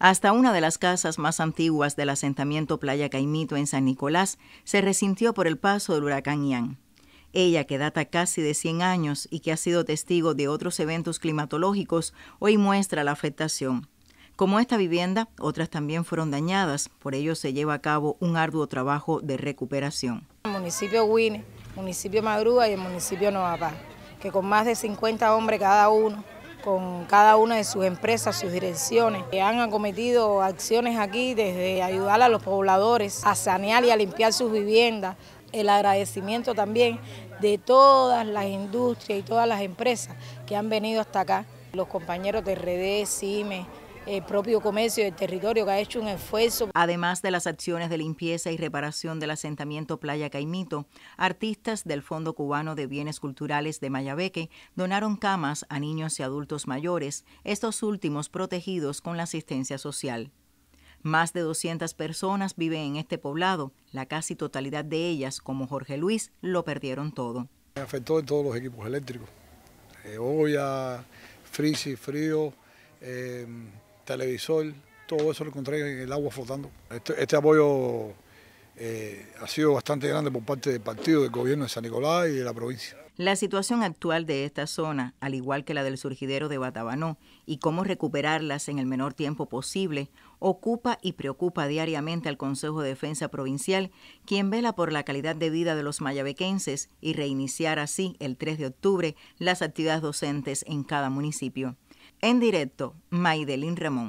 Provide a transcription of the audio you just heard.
Hasta una de las casas más antiguas del asentamiento Playa Caimito en San Nicolás se resintió por el paso del huracán Ian. Ella, que data casi de 100 años y que ha sido testigo de otros eventos climatológicos, hoy muestra la afectación. Como esta vivienda, otras también fueron dañadas, por ello se lleva a cabo un arduo trabajo de recuperación. El municipio Huine, municipio Madruga y el municipio Novapá, que con más de 50 hombres cada uno con cada una de sus empresas, sus direcciones, que eh, han acometido acciones aquí desde ayudar a los pobladores a sanear y a limpiar sus viviendas, el agradecimiento también de todas las industrias y todas las empresas que han venido hasta acá, los compañeros de RD, CIME, el eh, propio comercio del territorio que ha hecho un esfuerzo. Además de las acciones de limpieza y reparación del asentamiento Playa Caimito, artistas del Fondo Cubano de Bienes Culturales de Mayabeque donaron camas a niños y adultos mayores, estos últimos protegidos con la asistencia social. Más de 200 personas viven en este poblado, la casi totalidad de ellas, como Jorge Luis, lo perdieron todo. afectó en todos los equipos eléctricos, eh, olla, y frío, eh, televisor, todo eso lo encontré en el agua flotando. Este, este apoyo eh, ha sido bastante grande por parte del partido, del gobierno de San Nicolás y de la provincia. La situación actual de esta zona, al igual que la del surgidero de Batabanó, y cómo recuperarlas en el menor tiempo posible, ocupa y preocupa diariamente al Consejo de Defensa Provincial, quien vela por la calidad de vida de los mayabequenses y reiniciar así el 3 de octubre las actividades docentes en cada municipio. En directo, Maidelín Ramón.